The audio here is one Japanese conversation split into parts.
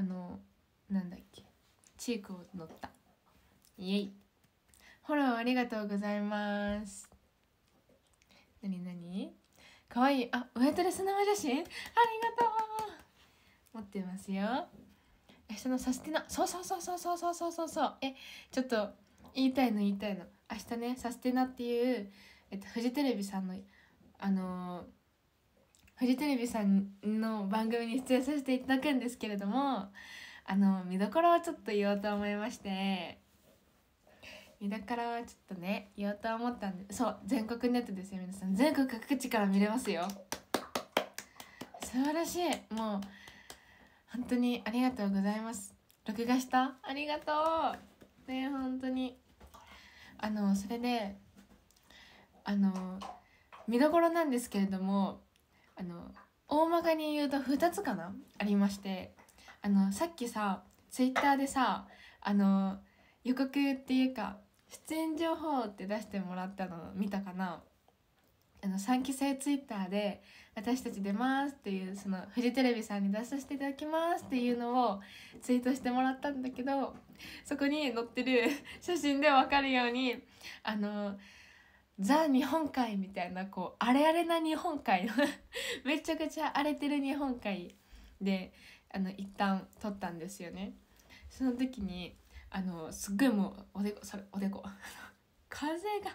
あのなんだっけチークを乗ったイエイフォローありがとうございますなになにかわいいあウエトレス生写真ありがとう持ってますよ明日のサスティナそうそうそうそうそうそうそうそうそうえちょっと言いたいの言いたいの明日ねサスティナっていう、えっと、フジテレビさんのあのーフジテレビさんの番組に出演させていただくんですけれどもあの見どころをちょっと言おうと思いまして見どころはちょっとね言おうと思ったんでそう全国ネットですよ皆さん全国各地から見れますよ素晴らしいもう本当にありがとうございます録画したありがとうね本当にあのそれであの見どころなんですけれどもあの大まかに言うと2つかなありましてあのさっきさツイッターでさあの予告っていうか出演情報って出してもらったの見たかなあの3期生ツイッターで「私たち出ます」っていうそのフジテレビさんに出させていただきますっていうのをツイートしてもらったんだけどそこに載ってる写真で分かるようにあのザ・日本海みたいなこうあれあれな日本海 めちゃくちゃ荒れてる日本海であの一旦撮ったんですよねその時にあのすっごいもうおでこそれおでこ 風が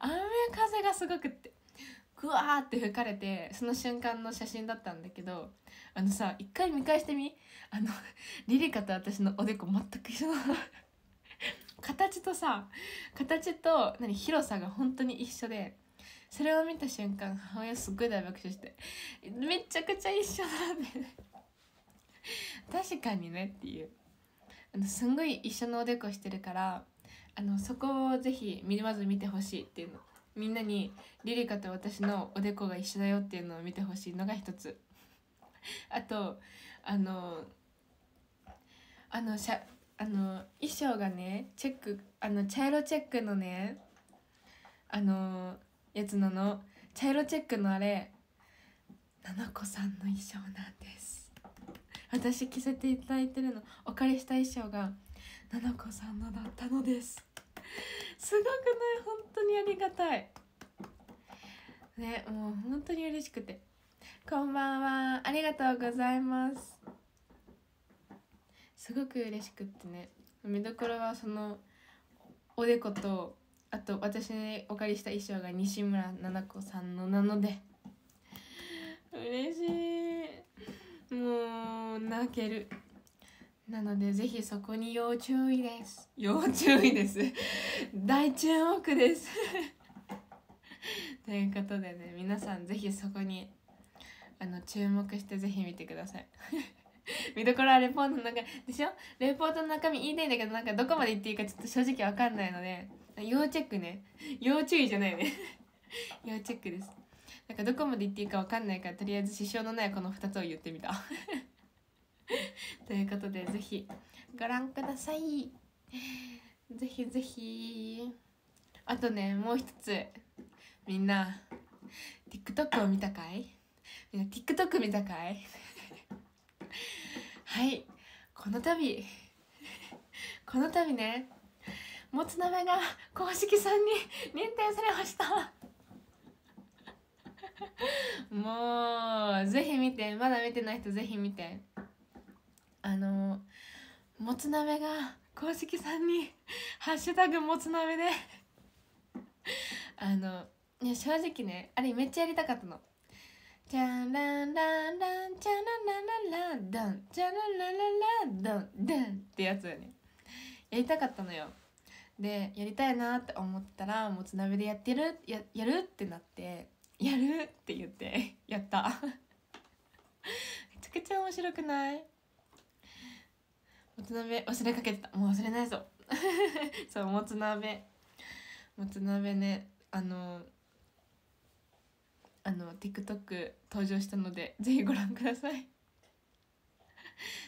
雨風がすごくってぐわーって吹かれてその瞬間の写真だったんだけどあのさ一回見返してみあのリリカと私のおでこ全く一緒なの形とさ形と何広さが本当に一緒でそれを見た瞬間母親すっごい大爆笑してめちゃくちゃ一緒なんで、ね、確かにねっていうあのすんごい一緒のおでこしてるからあのそこをぜひまず見てほしいっていうのみんなにリリカと私のおでこが一緒だよっていうのを見てほしいのが一つあとあのあのしゃあの衣装がねチェックあの茶色チェックのねあのやつなの茶色チェックのあれななこさんの衣装なんです私着せていただいてるのお借りした衣装がななこさんのだったのですすごくない本当にありがたいねもう本当に嬉しくてこんばんはありがとうございますすごく嬉しくってね見どころはそのおでことあと私にお借りした衣装が西村七子さんのなので嬉しいもう泣けるなのでぜひそこに要注意です要注意です大注目ですということでね皆さんぜひそこにあの注目してぜひ見てください 見どころはレポートの中でしょレポートの中身言いたいんだけどなんかどこまで言っていいかちょっと正直わかんないので要チェックね要注意じゃないね 要チェックですなんかどこまで言っていいかわかんないからとりあえず支障のないこの2つを言ってみた ということでぜひご覧くださいぜひぜひあとねもう一つみんな TikTok を見たかいみんな TikTok 見たかいはいこの度 この度ねもつ鍋が公式さんに認定されました もうぜひ見てまだ見てない人ぜひ見てあのもつ鍋が公式さんに「ハッシュタグもつ鍋で」であのいや正直ねあれめっちゃやりたかったのチャララランチャララララダンチャララララダンダンってやつよねやりたかったのよでやりたいなって思ったらもつ鍋でやってるややるってなってやるって言って やっためちゃくちゃ面白くないもつ鍋忘れかけてたもう忘れないぞ そうもつ鍋もつ鍋ねあのあの TikTok 登場したのでぜひご覧ください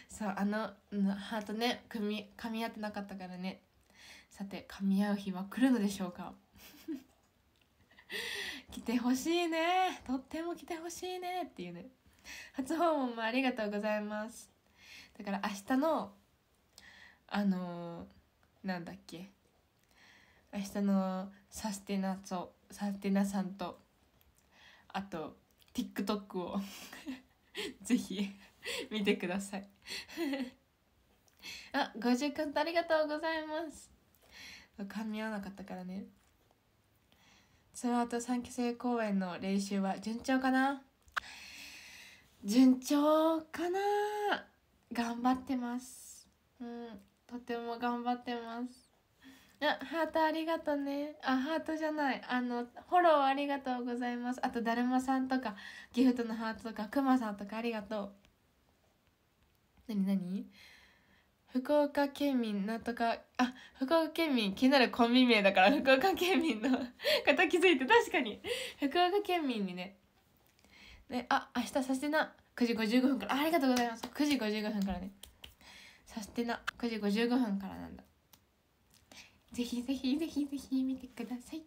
そうあのハートね組み噛み合ってなかったからねさて噛み合う日は来るのでしょうか 来てほしいねとっても来てほしいねっていうね初訪問もありがとうございますだから明日のあのー、なんだっけ明日のサステナとサステナさんとあと TikTok を ぜひ 見てください あ50カウありがとうございます噛み合わなかったからねその後三期生公演の練習は順調かな順調かな頑張ってますうんとても頑張ってますあハートありがとねあハートじゃないあのフォローありがとうございますあとだるまさんとかギフトのハートとかくまさんとかありがとう何何福岡県民なんとかあ福岡県民気になるコンビ名だから福岡県民の 方気づいて確かに福岡県民にねねあ明日サステナ9時55分からあありがとうございます9時55分からねサステナ9時55分からなんだぜひぜひぜひぜひ見てください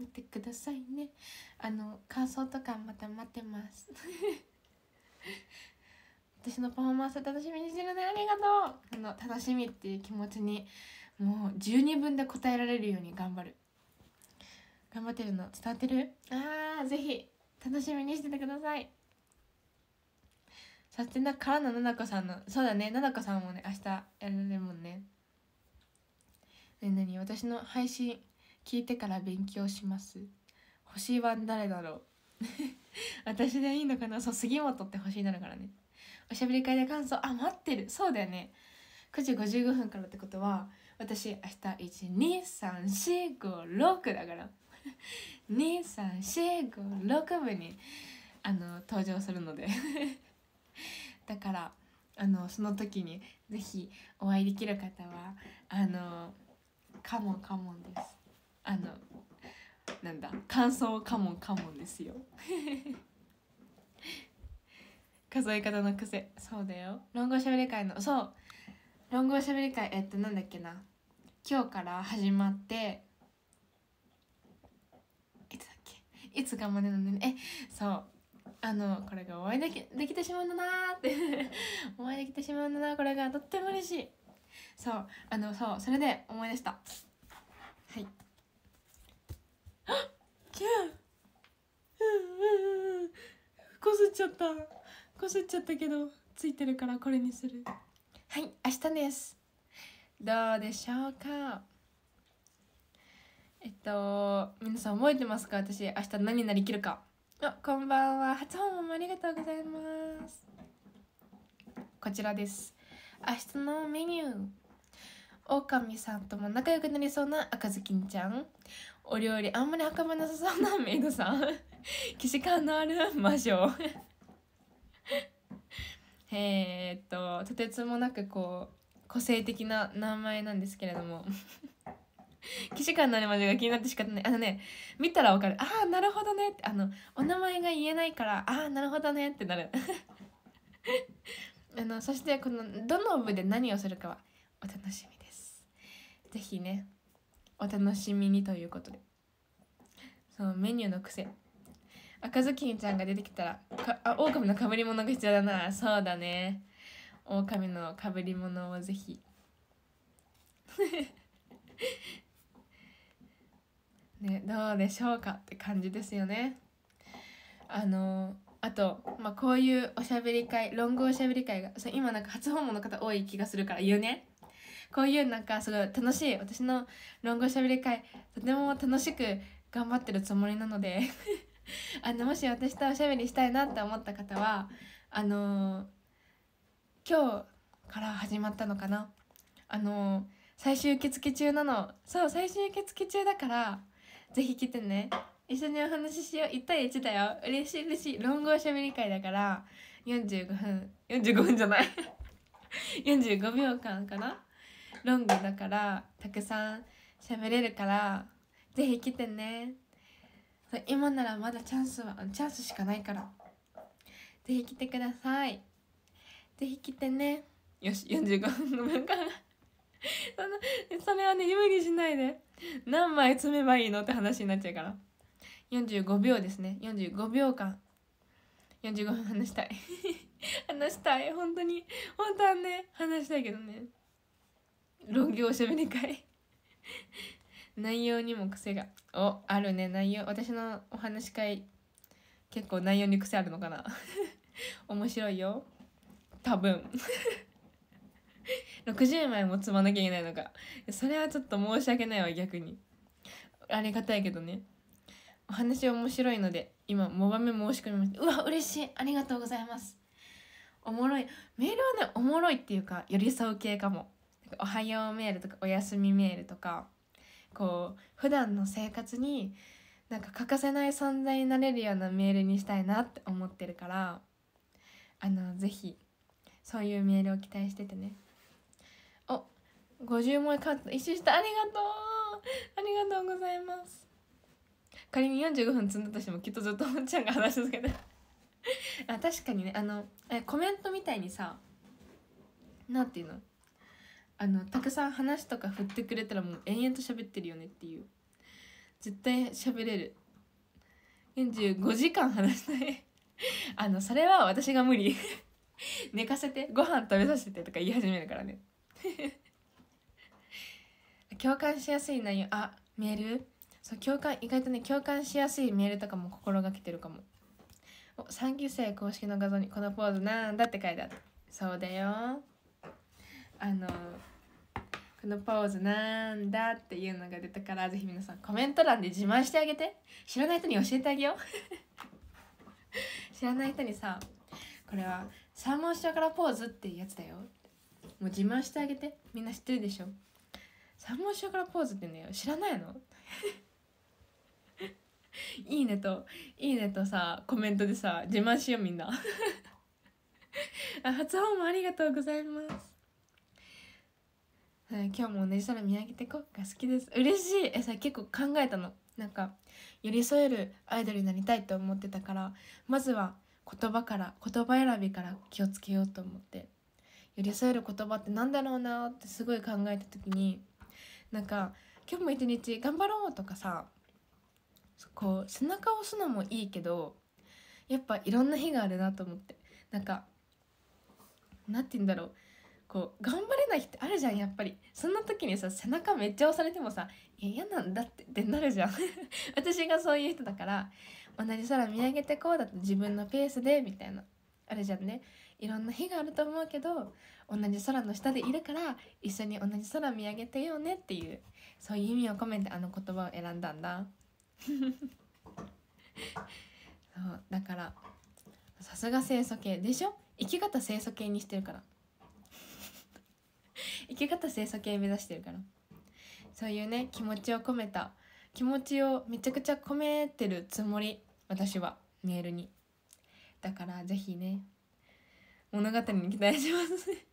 見てくださいねあの感想とかまた待ってます 私のパフォーマンス楽しみにしてるねありがとうあの楽しみっていう気持ちにもう十二分で答えられるように頑張る頑張ってるの伝わってるあーぜひ楽しみにしててくださいさてなナからのななこさんのそうだねななこさんもね明日やるもんねね何私の配信聞いてから勉強します星は誰だろう 私でいいのかなそう杉本って星になるからねおしゃべり会で感想あ待ってるそうだよね9時55分からってことは私明日123456だから23456部にあの登場するので だからあのその時に是非お会いできる方はあのカモンカモンですあのなんだ感想カモンカモンですよ 数え方の癖そうだよ論語しゃべり会のそう論語しゃべり会えっとなんだっけな今日から始まっていつだっけいつかまでなんでねえそうあのこれがお会いできできてしまうんだなーってお会いできてしまうんだなこれがとっても嬉しいそうあのそうそれで思い出したはいキャーこすっちゃったこすっちゃったけどついてるからこれにするはい明日ですどうでしょうかえっと皆さん覚えてますか私明日何になりきるかあこんばんは初訪問ありがとうございますこちらです明日のメニューオオカミさんとも仲良くなりそうな赤ずきんちゃんお料理あんまり運ばなさそうなメイドさん 既視感のある魔女 えっととてつもなくこう個性的な名前なんですけれども 既視感のある魔女が気になって仕方ないあのね見たらわかるああなるほどねってあのお名前が言えないからああなるほどねってなるあのそしてこのどの部で何をするかはお楽しみです是非ねお楽しみにということでそうメニューの癖赤ずきんちゃんが出てきたらかあ狼のかぶり物が必要だなそうだね狼のかぶり物をぜひ ねどうでしょうかって感じですよねあのあと、まあ、こういうおしゃべり会論語おしゃべり会がそ今なんか初訪問の方多い気がするから言うねこういうなんかすごい楽しい私の論語おしゃべり会とても楽しく頑張ってるつもりなので あのもし私とおしゃべりしたいなって思った方はあのー、今日から始まったのかなあのー、最終受付中なのそう最終受付中だから是非来てね一緒にお話ししよう1対1だよ嬉しい嬉しい論語しゃべり会だから45分45分じゃない45 秒間かなロングだからたくさん喋れるからぜひ来てね今ならまだチャンスはチャンスしかないからぜひ来てくださいぜひ来てねよし45分の分間 そのそれはね無にしないで何枚詰めばいいのって話になっちゃうから。45秒ですね45秒間45分話したい 話したい本当に本当はね話したいけどね論業おしゃべり会内容にも癖がおあるね内容私のお話会結構内容に癖あるのかな 面白いよ多分60 枚も積まなきゃいけないのかそれはちょっと申し訳ないわ逆にありがたいけどねお話面白いので今モバメ申し込みましたうわ嬉しいありがとうございますおもろいメールはねおもろいっていうか寄り添う系かもおはようメールとかおやすみメールとかこう普段の生活になんか欠かせない存在になれるようなメールにしたいなって思ってるからあのぜひそういうメールを期待しててねお50問カット一周したありがとうありがとうございます仮に45分積んだとしてもきっとずっとおっちゃんが話し続けて あ確かにねあのえコメントみたいにさなんていうのあのたくさん話とか振ってくれたらもう延々と喋ってるよねっていう絶対喋れる45時間話したい あのそれは私が無理 寝かせてご飯食べさせてとか言い始めるからね共感しやすい内容あメールそう共感意外とね共感しやすいメールとかも心がけてるかもお三級生公式の画像にこのポーズなんだって書いてあったそうだよあのこのポーズなんだっていうのが出たからぜひ皆さんコメント欄で自慢してあげて知らない人に教えてあげよう 知らない人にさこれは三文字だからポーズっていうやつだよもう自慢してあげてみんな知ってるでしょ三文字だからポーズってね知らないの いいねと、いいねとさ、コメントでさ、自慢しようみんな。あ初訪問ありがとうございます。はい、今日も同じ空見上げてこが好きです。嬉しいえ、さ、結構考えたの。なんか、寄り添えるアイドルになりたいと思ってたから、まずは言葉から、言葉選びから気をつけようと思って。寄り添える言葉ってなんだろうなってすごい考えた時に、なんか、今日も一日頑張ろうとかさ、こう背中を押すのもいいけどやっぱいろんな日があるなと思ってなんかなんて言うんだろうこう頑張れない日ってあるじゃんやっぱりそんな時にさ背中めっちゃ押されてもさ「いや嫌なんだって」ってなるじゃん 私がそういう人だから同じ空見上げてこうだと自分のペースでみたいなあるじゃんねいろんな日があると思うけど同じ空の下でいるから一緒に同じ空見上げてようねっていうそういう意味を込めてあの言葉を選んだんだ。そうだからさすが清楚系でしょ生き方清楚系にしてるから 生き方清楚系目指してるからそういうね気持ちを込めた気持ちをめちゃくちゃ込めてるつもり私はメールにだからぜひね物語に期待しますね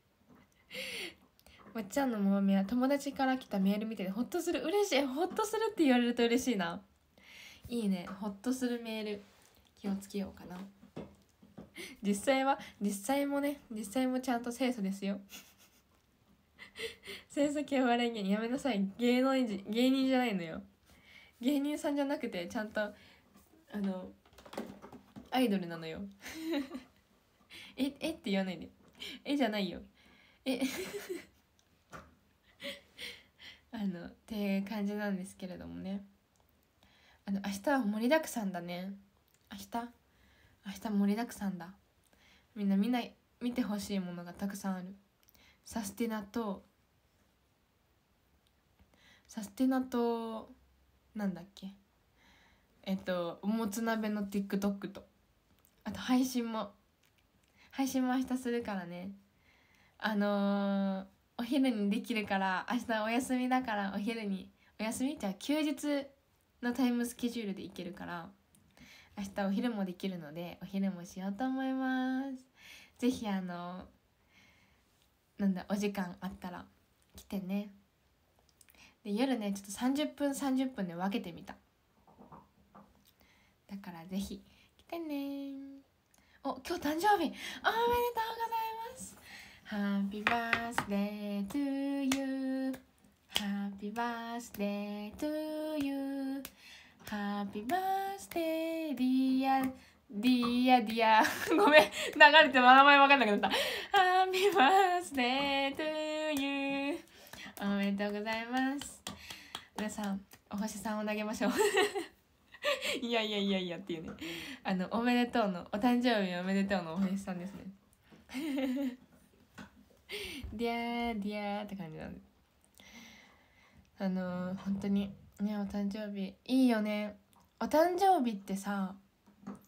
まっちゃんのももみは友達から来たメール見てほっとする嬉しいほっとするって言われると嬉しいないいねほっとするメール気をつけようかな実際は実際もね実際もちゃんと清楚ですよ 清楚系は笑い芸人やめなさい芸能人芸人じゃないのよ芸人さんじゃなくてちゃんとあのアイドルなのよ ええって言わないでえじゃないよえ あのっていう感じなんですけれどもねあの明日は盛りだくさんだね明日明日盛りだくさんだみんなみんな見てほしいものがたくさんあるサスティナとサスティナとなんだっけえっとおもつ鍋の TikTok とあと配信も配信も明日するからねあのー、お昼にできるから明日お休みだからお昼にお休みじゃ休日のタイムスケジュールで行けるから明日お昼もできるのでお昼もしようと思います是非あのなんだお時間あったら来てねで夜ねちょっと30分30分で分けてみただから是非来てねお今日誕生日おめでとうございます Happy birthday to you Happy birthday to you Happy birthday dear dear dear ごめん流れて名前わかんなくなった Happy birthday to you おめでとうございます皆さんお星さんを投げましょう いやいやいやいやっていうねあのおめでとうのお誕生日おめでとうのお星さんですねディアーディアーって感じなんですあのー、本当にねお誕生日いいよねお誕生日ってさ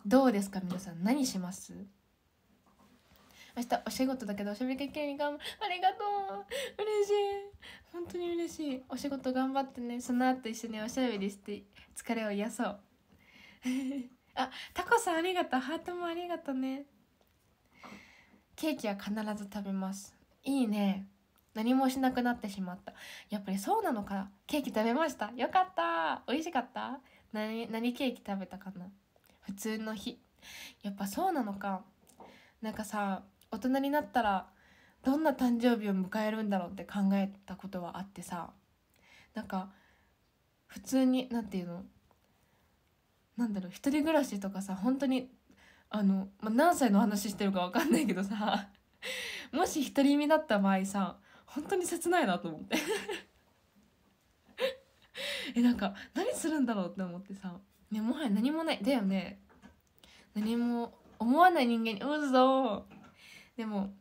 どうですか皆さん何します明日お仕事だけどおしゃべり系に頑張ありがとう嬉しい本当に嬉しいお仕事頑張ってねその後一緒におしゃべりして疲れを癒そう あタコさんありがとうハートもありがとうねケーキは必ず食べますいいね何もしなくなってしまったやっぱりそうなのかケーキ食べましたよかった美味しかった何何ケーキ食べたかな普通の日やっぱそうなのかなんかさ大人になったらどんな誕生日を迎えるんだろうって考えたことはあってさなんか普通に何て言うのなんだろう一人暮らしとかさ本当にあの、まあ、何歳の話してるか分かんないけどさもし独り身だった場合さ本当に切ないなと思って えなんか何するんだろうって思ってさ、ね、もはや何もないだよね何も思わない人間にうぞでも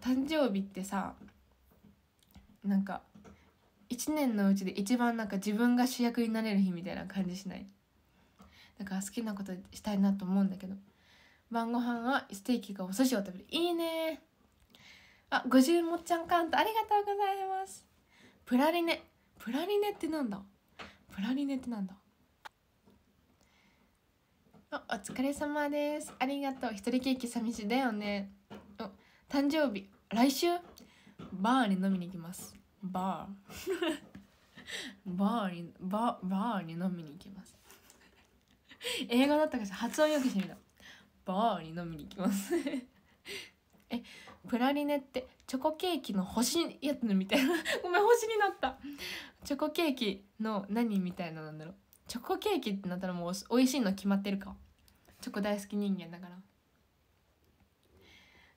誕生日ってさなんか1年のうちで一番なんか自分が主役になれる日みたいな感じしないだから好きなことしたいなと思うんだけど晩ご飯はステーキかお寿司を食べるいいねあ、五十もっちゃんカウントありがとうございます。プラリネ。プラリネってなんだプラリネってなんだお疲れ様です。ありがとう。一人ケーキ寂しいだよね。お、誕生日。来週バーに飲みに行きます。バー。バーに、ババーに飲みに行きます。英語だったから発音よくしてみた。バーに飲みに行きます。え、プラリネってチョコケーキの星やつみたいな ごめん星になったチョコケーキの何みたいななんだろうチョコケーキってなったらもう美味しいの決まってるかチョコ大好き人間だから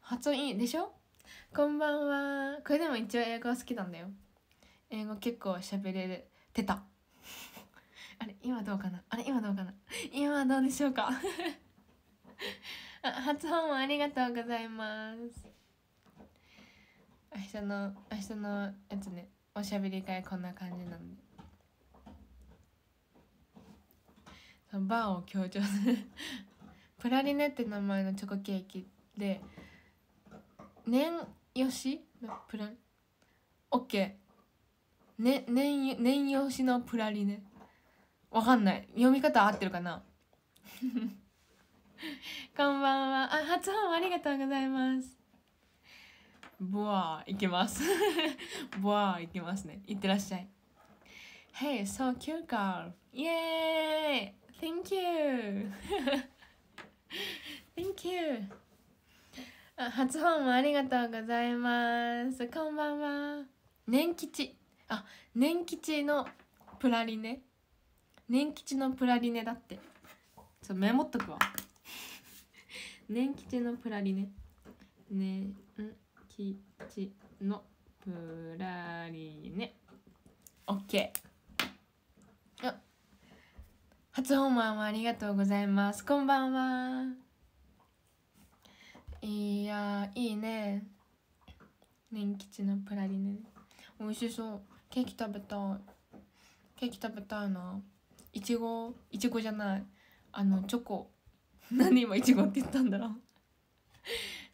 発音いいでしょこんばんはこれでも一応英語好きなんだよ英語結構喋れてた あれ今どうかなあれ今どうかな今どうでしょうか あ発音もありがとうございます明日の明日のやつねおしゃべり会こんな感じなんでそのバーを強調する プラリネって名前のチョコケーキで年よしプラオッケー、ね、年年よしのプラリネわかんない読み方合ってるかな こんばんはあ初音ありがとうございますボア行きます ボア行きますね行ってらっしゃい Hey so cute girl イエーイ Thank you Thank you 初本ありがとうございますこんばんは年吉あ年吉のプラリネ年吉のプラリネだってちょメモっとくわ 年吉のプラリネねきちのプラリネオッケーあ初訪問もありがとうございますこんばんはいやいいね年吉のプラリネ美味しそうケーキ食べたいケーキ食べたいないちごいちごじゃないあのチョコ何んで今いちごって言ったんだろう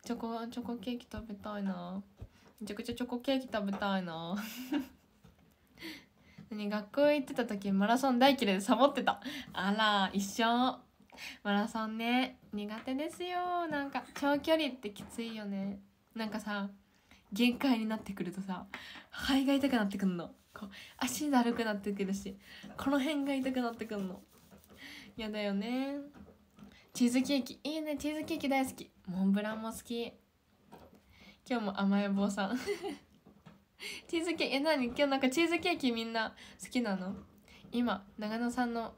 チョコチョコケーキ食べたいなめちゃくちゃチョコケーキ食べたいな 何学校行ってた時マラソン大嫌いでサボってたあら一緒マラソンね苦手ですよなんか長距離ってきついよねなんかさ限界になってくるとさ肺が痛くなってくんのこう足だるくなってくるしこの辺が痛くなってくんの嫌だよねチーズケーキいいねチーズケーキ大好きモンブランも好き今日も甘え坊さん チーズケーキえ何今日なんかチーズケーキみんな好きなの今長野さんの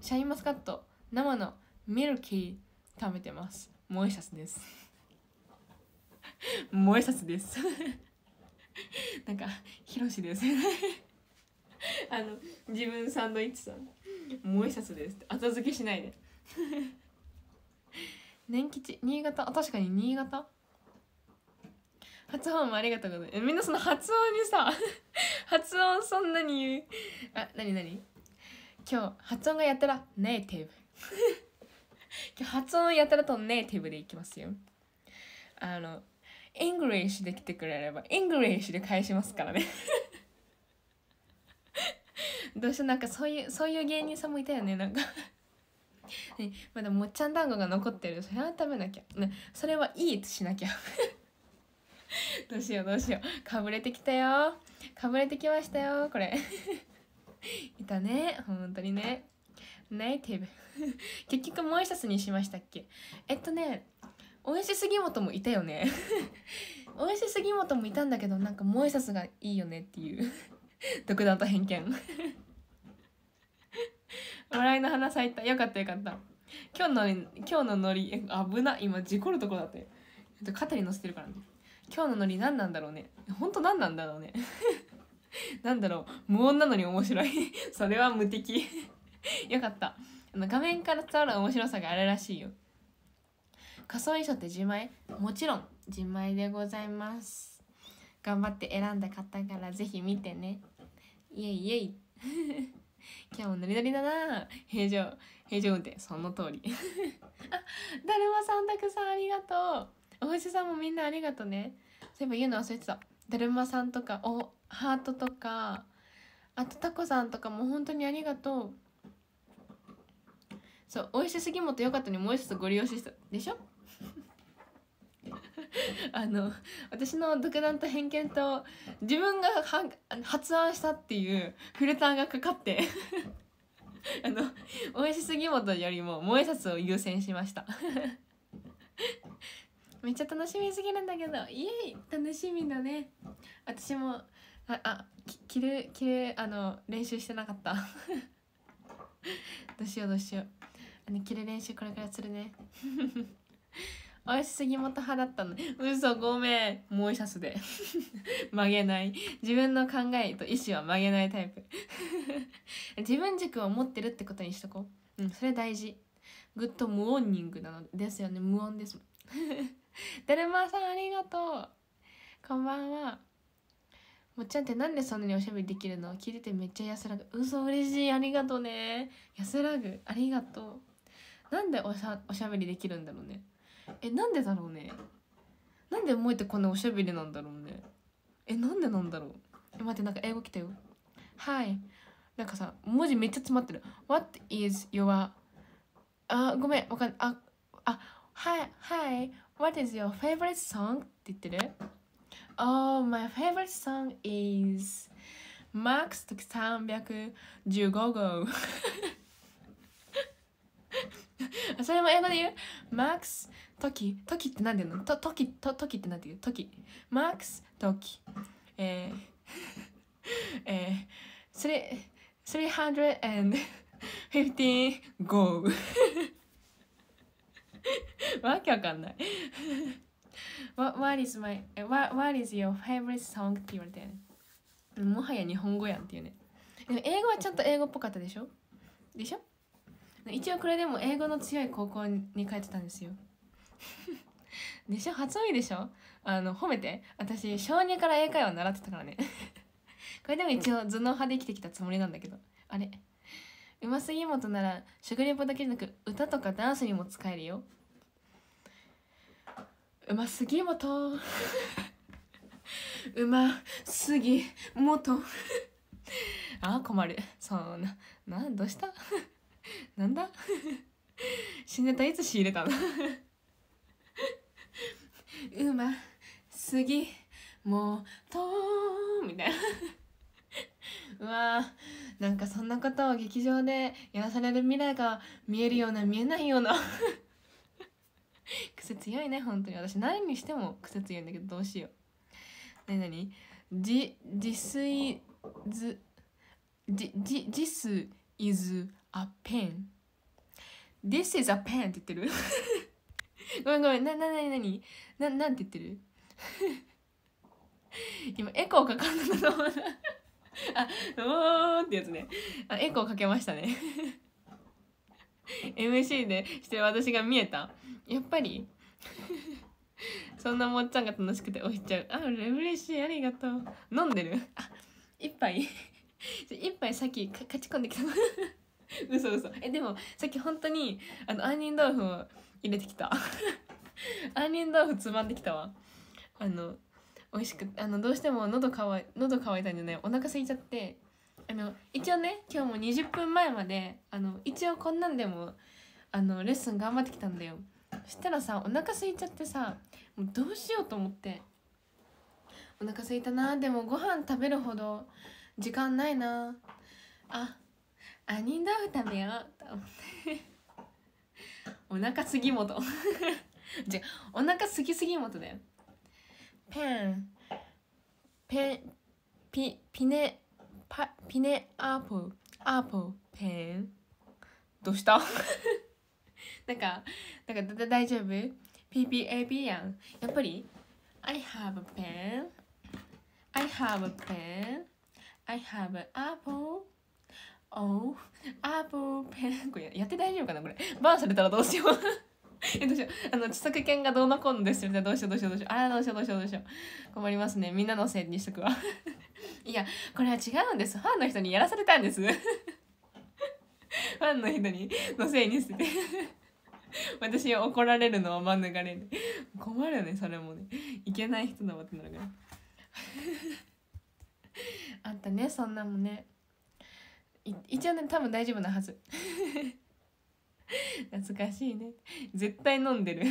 シャインマスカット生のミルキー食べてますモエシャスです モエシャスです なんかヒロシですあの自分サンドイッチさんモエシャスですって後付けしないで年吉新潟あ確かに新潟発音もありがとうございますみんなその発音にさ発 音そんなに言うあなになに今日発音がやたらネイティブ 今日発音やたらとネイティブでいきますよあのイングリッシュで来てくれればイングリッシュで返しますからね どうしてなんかそういうそういう芸人さんもいたよねなんかね、まだもっちゃん団子が残ってるそれは食べなきゃ、ね、それはいいとしなきゃ どうしようどうしようかぶれてきたよかぶれてきましたよこれ いたね本当にねネイティブ 結局もう一つにしましたっけえっとね美味し杉本もいたよね美味し杉本もいたんだけどなんかもう一つがいいよねっていう独断と偏見笑いの花咲いたよかったよかった今日の今日のノリ危な今事故るとこだって肩に乗せてるからね今日のノリ何なんだろうね本当何なんだろうね何 だろう無音なのに面白い それは無敵 よかったあの画面から伝わる面白さがあるらしいよ仮装衣装って自前もちろん自前でございます頑張って選んだ方から是非見てねイエイイエイ今日もノリノリだな平常平常運転その通り あだるまさんたくさんありがとうお星さんもみんなありがとうねそういえば言うの忘れてただるまさんとかおハートとかあとタコさんとかも本当にありがとうそう美味しすぎもとよかったにもう一つご利用してたでしょ あの私の独断と偏見と自分が発案したっていうフルターがかかって あの大石杉本よりも萌え札を優先しました めっちゃ楽しみすぎるんだけどイエイ楽しみだね私もああ着る着るあの練習してなかったどうしようどうしようあの着る練習これからするね私杉本派だったの嘘ごめんもうシャスで 曲げない自分の考えと意思は曲げないタイプ 自分軸を持ってるってことにしとこううんそれ大事グッド無音ニングなのですよね無音ですもんだるまさんありがとうこんばんはもっちゃんってなんでそんなにおしゃべりできるの聞いててめっちゃ安らぐ嘘嬉しいありがとうね安らぐありがとうなんでおしゃおしゃべりできるんだろうねえなんでだろうねなんで萌えてこんなおしゃべりなんだろうねえなんでなんだろうえ待ってなんか英語来たよはいなんかさ文字めっちゃ詰まってる What is your あごめんわかんああはい、はい、What is your favorite song? って言ってる Oh, my favorite song is Max 315号 それも英語で言うマックス、トキ、トキって何て言うのトトキ、トトキって何て言うトキ。マックス、トキ。えー、えー、3 5 5わけわかんない what, what is my what, what is your favorite song? って言われて、ね、もはや日本語やんっていうねでも英語はちゃんと英語っぽかったでしょでしょ一応これでも英語の強い高校に帰ってたんですよ でしょ初音でしょあの褒めて私小2から英会話習ってたからね これでも一応頭脳派で生きてきたつもりなんだけどあれうますぎもとなら食リポだけじゃなく歌とかダンスにも使えるようますぎもと うますぎもとあ困るそんななんどうしたなんだ新ネタいつ仕入れたのうますぎもうとーみたいなうわーなんかそんなことを劇場でやらされる未来が見えるような見えないような癖強いね本当に私何にしても癖強いんだけどどうしよう何何じ This is t h i is a pen This is a pen って言ってるごめんごめんなななになになんて言ってる 今エコーかかんだと思うあおーってやつねあエコーかけましたね MC でして私が見えたやっぱりそんなもっちゃんが楽しくておいちゃうあ嬉しいありがとう飲んでるあ一杯一杯さっきかかち込んできた 嘘嘘えでもさっき本当にあの杏仁豆腐を入れてきた 杏仁豆腐つまんできたわあの美味しくあのどうしても喉乾い喉乾いたんじゃないお腹空いちゃってあの一応ね今日も20分前まであの一応こんなんでもあのレッスン頑張ってきたんだよそしたらさお腹空いちゃってさもうどうしようと思ってお腹空すいたなでもご飯食べるほど時間ないなあ杏仁豆腐食べようと思ってお腹すぎもと じゃお腹すぎすぎもとだよペンペンピピネパピネアポアポペンどうした なんかなんかだ大丈夫 ?PPAP やんやっぱり I have a pen I have a pen I have an apple おアープペンこれやって大丈夫かなこれバーンされたらどうしよう えどうしようあの著作権がどうのこうのですよたいどうしようどうしようどうしようああどうしようどうしようどうしよう困りますねみんなのせいにしとくわ いやこれは違うんですファンの人にやらされたんです ファンの人にのせいにしてて私怒られるのを免れる困るよねそれもねいけない人だわっなるからあったねそんなもんね一応ね多分大丈夫なはず 懐かしいね絶対飲んでる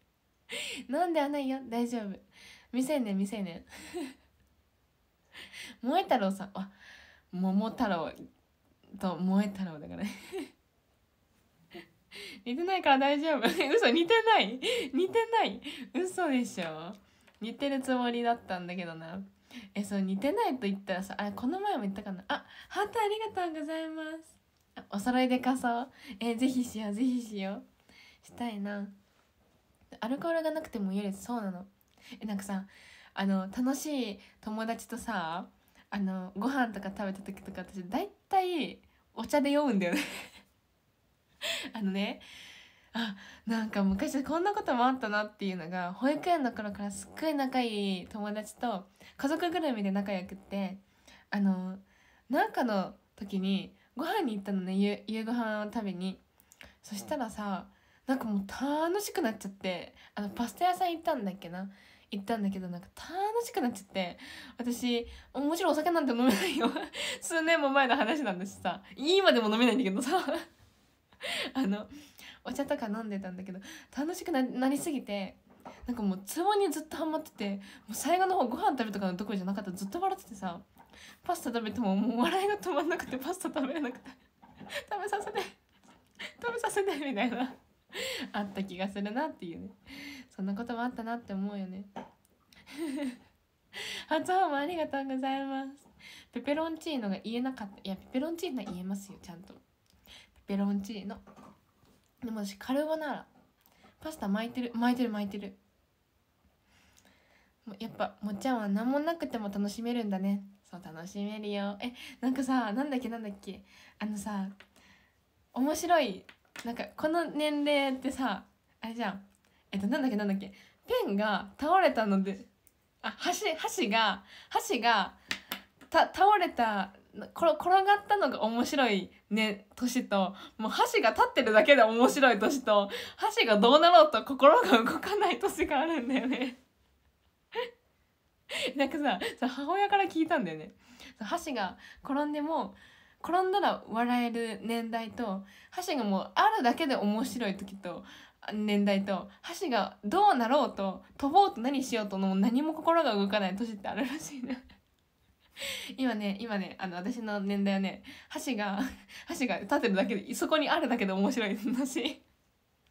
飲んではないよ大丈夫未成年未成年萌え太郎さんあ桃太郎と萌え太郎だから 似てないから大丈夫嘘似てない似てない嘘でしょ似てるつもりだったんだけどなえそう似てないと言ったらさあれこの前も言ったかなあハートありがとうございますお揃いで仮装えぜひしようぜひしようしたいなアルコールがなくても家でそうなのえなんかさあの楽しい友達とさあのご飯とか食べた時とか私大体お茶で酔うんだよね あのねなんか昔こんなこともあったなっていうのが保育園の頃からすっごい仲いい友達と家族ぐるみで仲良くってあのなんかの時にご飯に行ったのね夕ご飯を食べにそしたらさなんかもう楽しくなっちゃってあのパスタ屋さん行ったんだっけな行ったんだけどなんか楽しくなっちゃって私もちろんお酒なんて飲めないよ 数年も前の話なんだしさ今でも飲めないんだけどさ あのお茶とか飲んでたんだけど楽しくなりすぎてなんかもうツボにずっとハマっててもう最後の方ご飯食べるとかのとこじゃなかったずっと笑っててさパスタ食べてももう笑いが止まんなくてパスタ食べれなくて食べさせて食べさせてみたいなあった気がするなっていうねそんなこともあったなって思うよね初訪ムありがとうございますペペロンチーノが言えなかったいやペペロンチーノは言えますよちゃんとペペロンチーノでも私カルボナーラパスタ巻いてる巻いてる巻いてるやっぱもっちゃんは何もなくても楽しめるんだねそう楽しめるよえなんかさなんだっけなんだっけあのさ面白いなんかこの年齢ってさあれじゃんえっとなんだっけなんだっけペンが倒れたのであ箸箸が箸が倒れた転がったのが面白い、ね、年ともう箸が立ってるだけで面白い年と箸がどうなろうと心が動かない年があるんだよね なんかささ母親から聞いたんだよね箸が転んでも転んだら笑える年代と箸がもうあるだけで面白い時と年代と箸がどうなろうと飛ぼうと何しようとの何も心が動かない年ってあるらしいな、ね。今ね今ねあの私の年代はね箸が 箸が立てるだけでそこにあるだけで面白いだし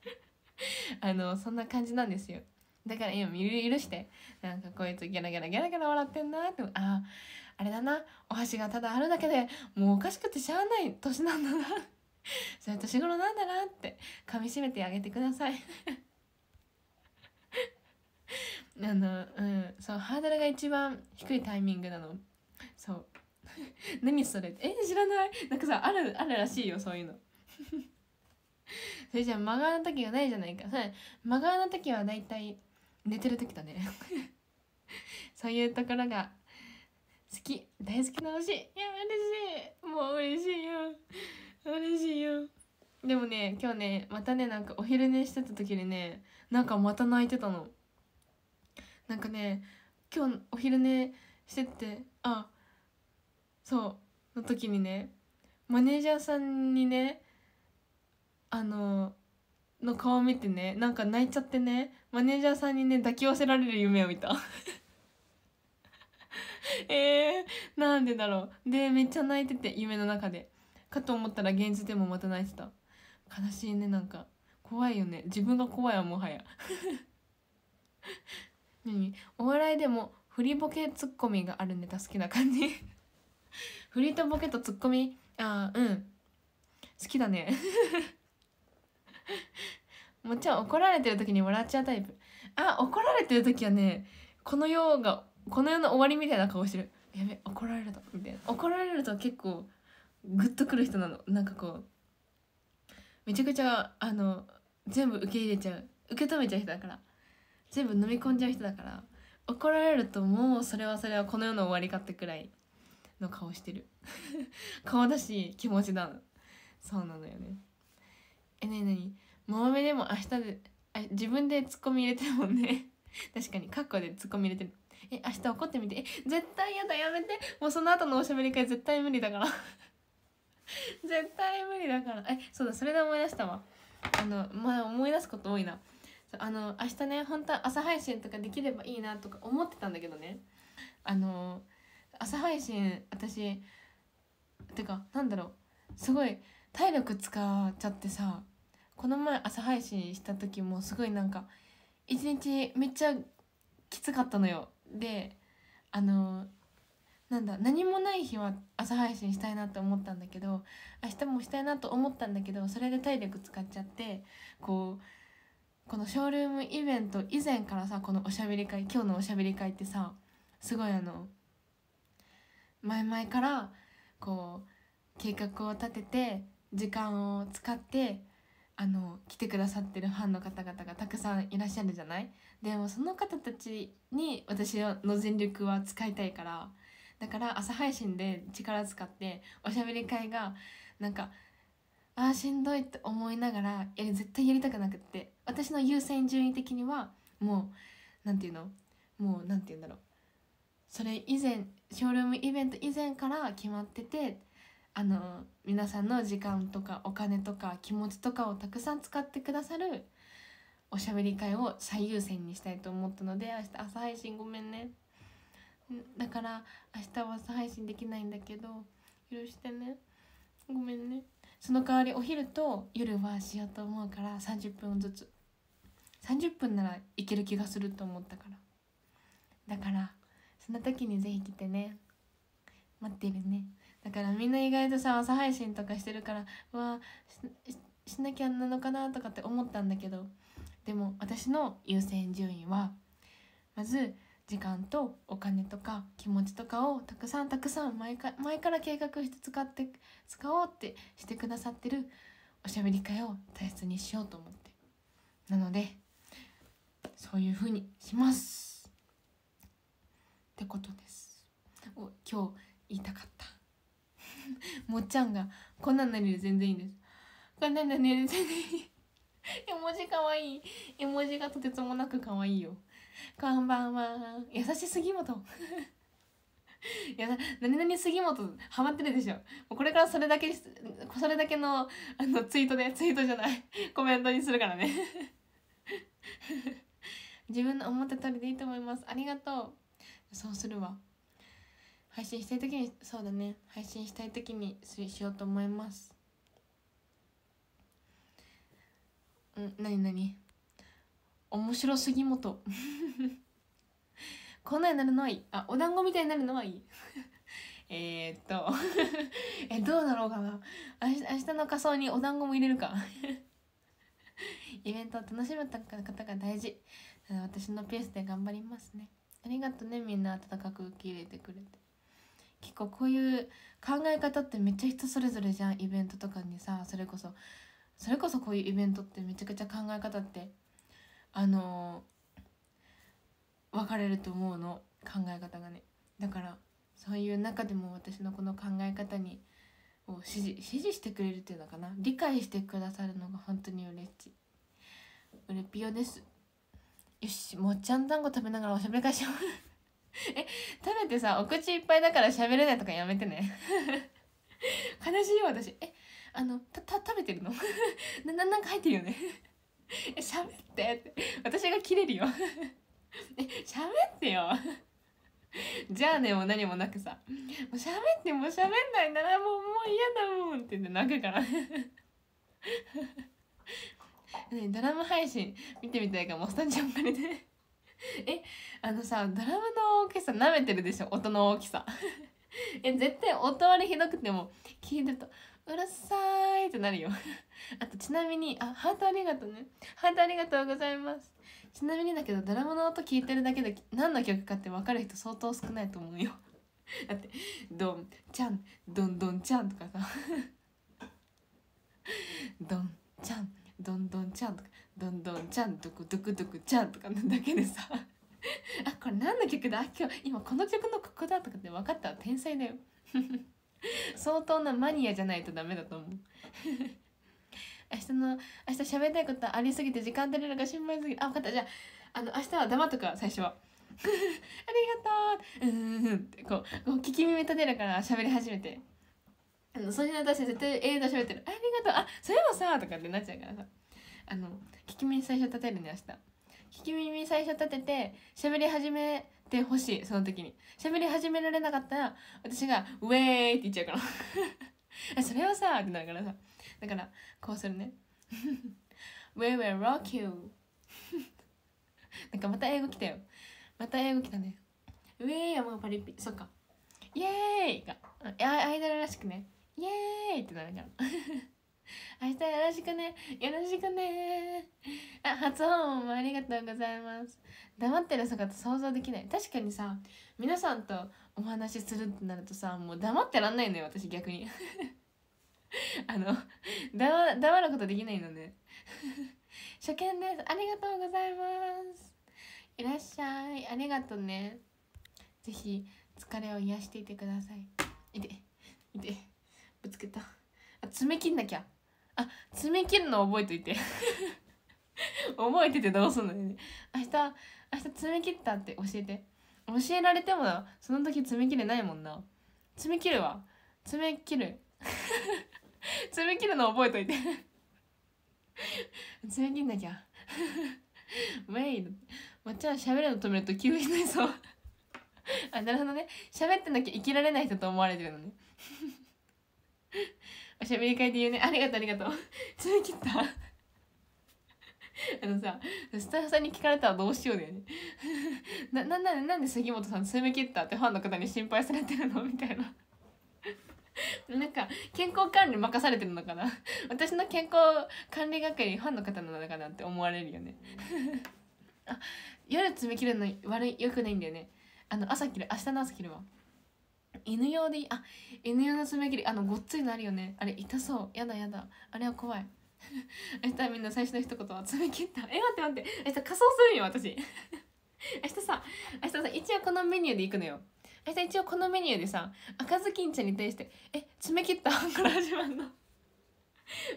あのそんな感じなんですよだから今許してなんかこいつギャラギャラギャラギャラ笑ってんなってああれだなお箸がただあるだけでもうおかしくてしゃあない年なんだなそういう年頃なんだなって噛みしめてあげてくださいあのうんそうハードルが一番低いタイミングなのそう 何それえ知らないなんかさあるあるらしいよそういうの それじゃあ真顔の時がないじゃないか真顔の時は大体寝てる時だね そういうところが好き大好きな推しいや嬉しいもう嬉しいよ嬉しいよでもね今日ねまたねなんかお昼寝してた時にねなんかまた泣いてたのなんかね今日お昼寝してってあそうの時にねマネージャーさんにねあのの顔見てねなんか泣いちゃってねマネージャーさんにね抱き寄せられる夢を見た えー、なんでだろうでめっちゃ泣いてて夢の中でかと思ったら現実でもまた泣いてた悲しいねなんか怖いよね自分が怖いわもはや 何お笑いでも振りボケツッコミがあるネタ好きな感じ 振りとボケとツッコミああうん好きだね もちろん怒られてる時に笑っちゃうタイプあ怒られてる時はねこの世がこの世の終わりみたいな顔してるやべ怒られとみたいな怒られると結構グッとくる人なのなんかこうめちゃくちゃあの全部受け入れちゃう受け止めちゃう人だから全部飲み込んじゃう人だから怒られるともうそれはそれはこの世の終わりかってくらいの顔してる 顔だし気持ちだそうなのよねえなになにもめでも明日であ自分でツッコミ入れてるもんね 確かにカッコでツッコミ入れてるえ明日怒ってみてえ絶対やだやめてもうその後のおしゃべり会絶対無理だから 絶対無理だからえそうだそれで思い出したわあのまあ思い出すこと多いなあの明日ね本当は朝配信とかできればいいなとか思ってたんだけどねあの朝配信私てかなんだろうすごい体力使っちゃってさこの前朝配信した時もすごいなんか一日めっちゃきつかったのよであのなんだ何もない日は朝配信したいなと思ったんだけど明日もしたいなと思ったんだけどそれで体力使っちゃってこうこのショールームイベント以前からさこのおしゃべり会今日のおしゃべり会ってさすごいあの前々からこう計画を立てて時間を使ってあの来てくださってるファンの方々がたくさんいらっしゃるじゃないでもその方たちに私の全力は使いたいからだから朝配信で力使っておしゃべり会がなんかあーしんどいって思いながらや絶対やりたくなくって私の優先順位的にはもう何て言うのもう何て言うんだろうそれ以前ショールームイベント以前から決まっててあの皆さんの時間とかお金とか気持ちとかをたくさん使ってくださるおしゃべり会を最優先にしたいと思ったので明日朝配信ごめんねだから明日は朝配信できないんだけど許してねごめんねその代わりお昼と夜はしようと思うから30分ずつ30分ならいける気がすると思ったからだからそんな時にぜひ来てね待ってるねだからみんな意外とさ朝配信とかしてるからわししなきゃなのかなとかって思ったんだけどでも私の優先順位はまず時間とお金とか気持ちとかをたくさんたくさん前か前から計画して使って使おうってしてくださってるおしゃべり会を大切にしようと思ってなのでそういうふうにしますってことですお今日言いたかった もっちゃんがこんなんなりで全然いいんですこんなんなりで全然いい 絵文字かわいい絵文字がとてつもなくかわいいよ こんばんは。優し杉本。い や、何々杉本ハマってるでしょ。もうこれからそれだけ、それだけの、あの、ツイートで、ツイートじゃない、コメントにするからね。自分の思った通りでいいと思います。ありがとう。そうするわ。配信したい時に、そうだね。配信したい時にしようと思います。うん、なになに面白すぎもとこんなになるのはいいあお団子みたいになるのはいい えっと えどうだろうかな明日明日の仮装にお団子も入れるか イベントを楽しむ方が大事私のペースで頑張りますねありがとうねみんな温かく受け入れてくれて結構こういう考え方ってめっちゃ人それぞれじゃんイベントとかにさそれこそそれこそこういうイベントってめちゃくちゃ考え方ってあの分かれると思うの考え方がねだからそういう中でも私のこの考え方にを支持支持してくれるっていうのかな理解してくださるのが本当に嬉しいウれぴよですよしもっちゃん団子食べながらおしゃべり会しよう え食べてさお口いっぱいだからしゃべれないとかやめてね 悲しいよ私えあのたた食べてるの なななんか入ってるよね「え喋って」って私が切れるよえ喋ってよじゃあねも何もなくさ「もう喋っても喋んないならもうもう嫌だもん」って言って泣くからね、ドラム配信見てみたいかもスタジオ借りてえあのさドラムの大きさ舐めてるでしょ音の大きさえ絶対音割れひどくても聞いてるとうるさいってなるよ あとちなみにあハートありがとうねハートありがとうございますちなみにだけどドラムの音聞いてるだけで何の曲かって分かる人相当少ないと思うよ だって「ドンちゃんドンドンちゃん」とかさ「ドンちゃんどんどんちゃん」とか「どんどんちゃん」「ドクドクドクちゃん」とかなだけでさあこれ何の曲だ今日今この曲のここだとかって分かったら天才だよ相当なマニアじゃないとダメだと思う 明日の明日喋りたいことありすぎて時間出れるか心配すぎあ分かったじゃああの明日は黙っとくわ最初は ありがとううんってこう聞き耳立てるから喋り始めてあのそういうの私絶対永遠と喋ってるありがとうあそれもさとかってなっちゃうからさあの聞き耳最初立てるね明日聞き耳最初立てて喋り始めてほしいその時に喋り始められなかったら私が「ウェーイ!」って言っちゃうから それはさってなるからさだからこうするね「We will rock you」なんかまた英語来たよまた英語来たね「ウェーイ!」はもうパリピそっか「イェーイ!」がルらしくね「イェーイ!」ってなるから 明日よろしくねよろしくね初訪問もありがとうございます黙ってる姿想像できない確かにさ皆さんとお話しするってなるとさもう黙ってらんないのよ私逆に あの黙黙ることできないので 初見ですありがとうございますいらっしゃいありがとうねぜひ疲れを癒していてくださいいていてぶつけたあ爪切んなきゃあ爪切るの覚えといて 覚えててどうすんのよね明日明日詰め切ったって教えて教えられてもその時詰め切れないもんな詰め切るわ詰め切る詰め 切るの覚えといて詰め 切んなきゃウェイまっちゃん喋るの止めると急になりそうあなるほどね喋ってなきゃ生きられない人と思われてるのねおしゃべり会で言うねありがとうありがとう詰め切った あのさスタッフさんに聞かれたらどうしようだよね ななななんで杉本さん爪め切ったってファンの方に心配されてるのみたいな なんか健康管理任されてるのかな私の健康管理係ファンの方なのかなって思われるよねあ夜爪切るの悪いよくないんだよねあの朝切る明日の朝切るわ犬用でいいあ犬用の爪切りあのごっついのあるよねあれ痛そうやだやだあれは怖い 明日はみんな最初の一言は爪切った え待って待って明日仮装するよ私 明日さ明日さ一応このメニューで行くのよ明日一応このメニューでさ赤ずきんちゃんに対して「え爪切った?」から始まるの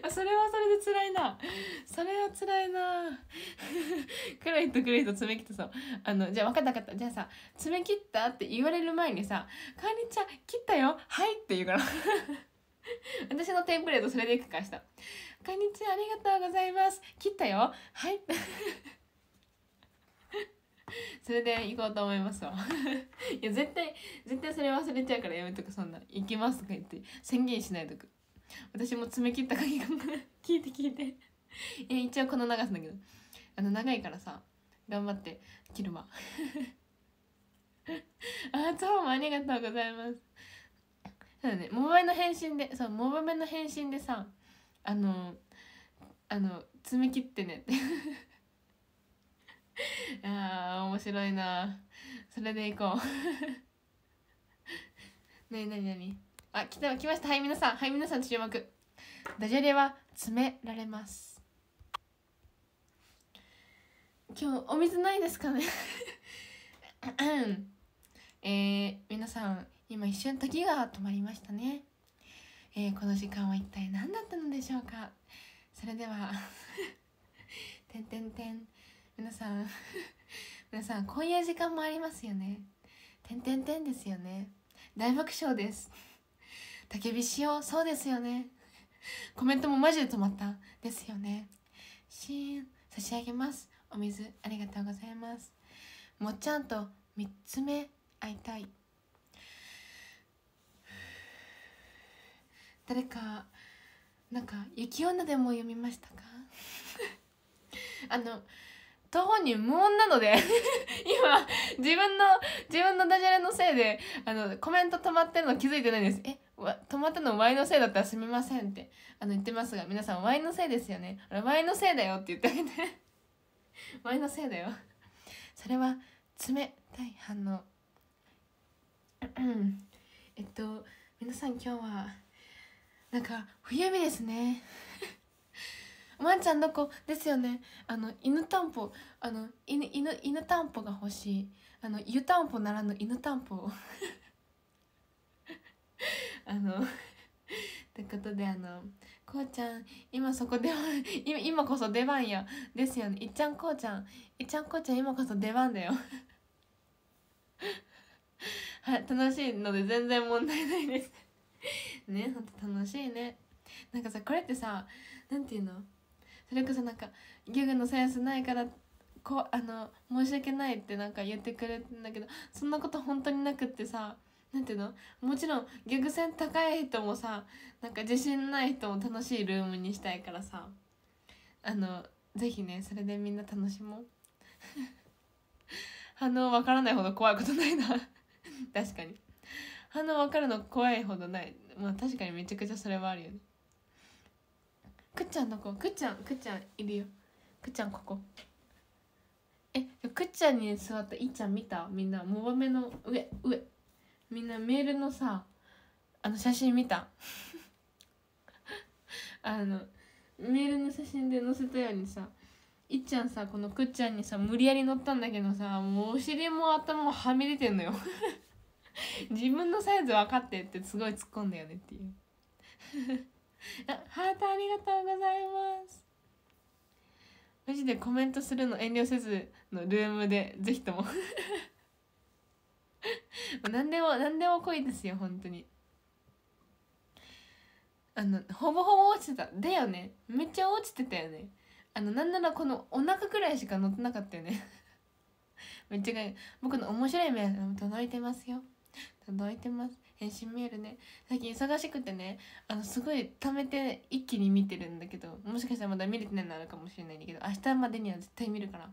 それはそれで辛いなそれは辛いな黒い人とい人イと爪切ったさあのじゃあ分かった分かったじゃあさ爪切ったって言われる前にさ「かんりちゃん切ったよはい」って言うから 私のテンプレートそれでいくかした。こんにちは、ありがとうございます。切ったよ。はい。それで行こうと思いますわいや絶対絶対それ忘れちゃうからやめとくそんな「行きます」とか言って宣言しないとく私も爪切った鍵が 聞いて聞いていや一応この長さだけどあの長いからさ頑張って切るわあーどうもありがとうございますそうだねモバメの返信でそうモバメの返信でさあのあの詰め切ってねって あ面白いなそれでいこう なになになにあ来た来ましたはい皆さんはい皆さん注目ダジャレは詰められます今日お水ないですかね えー、皆さん今一瞬時が止まりましたね、えー、この時間は一体何だったのでしょうかそれでは てんてんてん皆さん 皆さんこういう時間もありますよねてんてんてんですよね大爆笑ですたけびしようそうですよねコメントもマジで止まったですよねシーン差し上げますお水ありがとうございますもっちゃんと3つ目会いたい誰かなんか「雪女」でも読みましたか あの当本人無音なので 今自分の自分のダジャレのせいであのコメント止まってるの気づいてないんですえ止まったの Y のせいだったらすみませんってあの言ってますが皆さん Y のせいですよね俺 Y のせいだよって言ってあげて Y のせいだよそれは冷たい反応 えっと皆さん今日はなんか冬日ですねワン ちゃんどこですよねあの犬たんぽあの犬犬犬たんぽが欲しいあの湯たんぽならぬ犬たんぽ あのということであのこうちゃん今そこ出今今こそ出番やですよねいっちゃんこうちゃんいっちゃんこうちゃん今こそ出番だよ はい楽しいので全然問題ないです ねほんと楽しいねなんかさこれってさ何て言うのそれこそなんかギャグのセンスないからこあの申し訳ないってなんか言ってくれるんだけどそんなこと本当になくってさなんていうのもちろんギャグ線高い人もさなんか自信ない人も楽しいルームにしたいからさあのぜひねそれでみんな楽しもう 反応わからないほど怖いことないな 確かに反応分かるの怖いほどないまあ確かにめちゃくちゃそれはあるよねくっちゃんの子くっちゃんくっちゃんいるよくっちゃんここえくっちゃんに座ったいっちゃん見たみんなもばめの上上みんなメールのさあの写真見た あのメールの写真で載せたようにさいっちゃんさこのくっちゃんにさ無理やり乗ったんだけどさもうお尻も頭もはみ出てんのよ 自分のサイズ分かってってすごい突っ込んだよねっていう ハートありがとうございますマジでコメントするの遠慮せずのルームでぜひとも 何でも何でも濃いですよ本当にあのほぼほぼ落ちてただよねめっちゃ落ちてたよねあのなんならこのお腹くらいしか乗ってなかったよねめっちゃ僕の面白い目届いてますよどいてます返信見えるね最近忙しくてねあのすごい貯めて一気に見てるんだけどもしかしたらまだ見れてないのあるかもしれないんだけど明日までには絶対見るから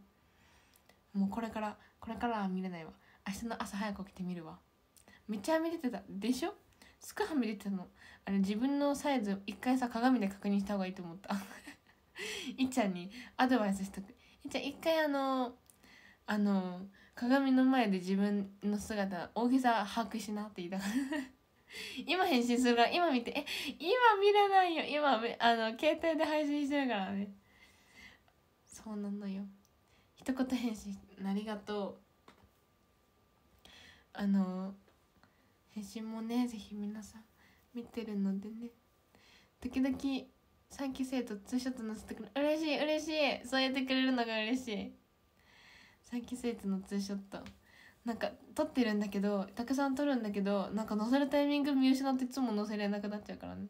もうこれからこれからは見れないわ明日の朝早く起きて見るわめっちゃ見れてたでしょすくはみ出てたのあれ自分のサイズ一回さ鏡で確認した方がいいと思った いっちゃんにアドバイスしとくいっちゃん一回あのあの鏡の前で自分の姿大げさ把握しなって言いたから今返信するから今見てえ今見れないよ今あの携帯で配信してるからねそうなのよ一言返信ありがとうあの返信もねぜひ皆さん見てるのでね時々3期生とツーショット載せてくれ嬉しい嬉しいそうやってくれるのが嬉しいサンキスイーツのツーショットなんか撮ってるんだけどたくさん撮るんだけどなんか載せるタイミング見失っていつも載せれなくなっちゃうからね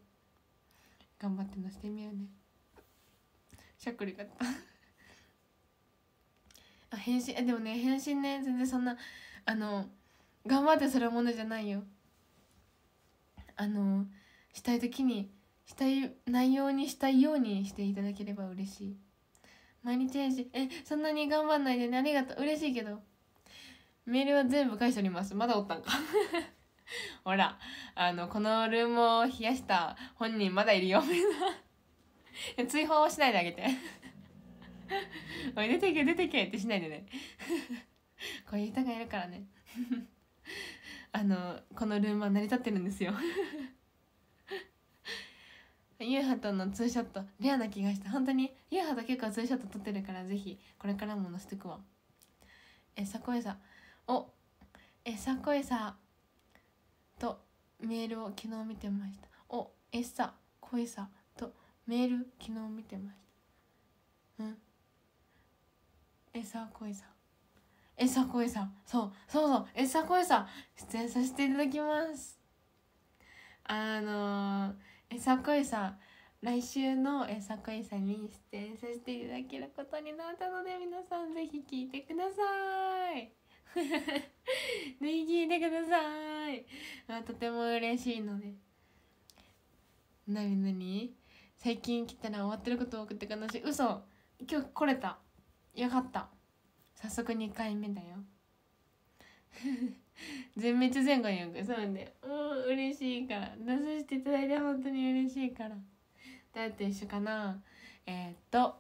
頑張って載せてみようねしゃっくりがった あ返信えでもね返信ね全然そんなあの頑張ってするものじゃないよあのしたい時にしたい内容にしたいようにしていただければ嬉しい毎日返信えそんなに頑張んないでねありがとう嬉しいけどメールは全部返しておりますまだおったんか ほらあのこのルームを冷やした本人まだいるよみんな追放しないであげておい出てけ出てけってしないでね こういう人がいるからね あのこのルームは成り立ってるんですよユーハとのツーショットレアな気がした本当にユーハと結構ツーショット撮ってるからぜひこれからも載せてくわえさこエさおえさこエさとメールを昨日見てましたおえさこエさとメール昨日見てましたうんえさこエさえさこエさそうそうそうえさこエさ出演させていただきますあのーえさこいさん来週のえさこいさんに出演させていただけることになったので皆さんぜひ聞いてください ぜひ聞いてくださいあとても嬉しいのでなになに最近来たら終わってること多くて悲しい嘘今日来れたよかった早速2回目だよ 全滅前後に送るそうでうん嬉しいから出させていただいて本当に嬉しいからだって一緒かなえー、っと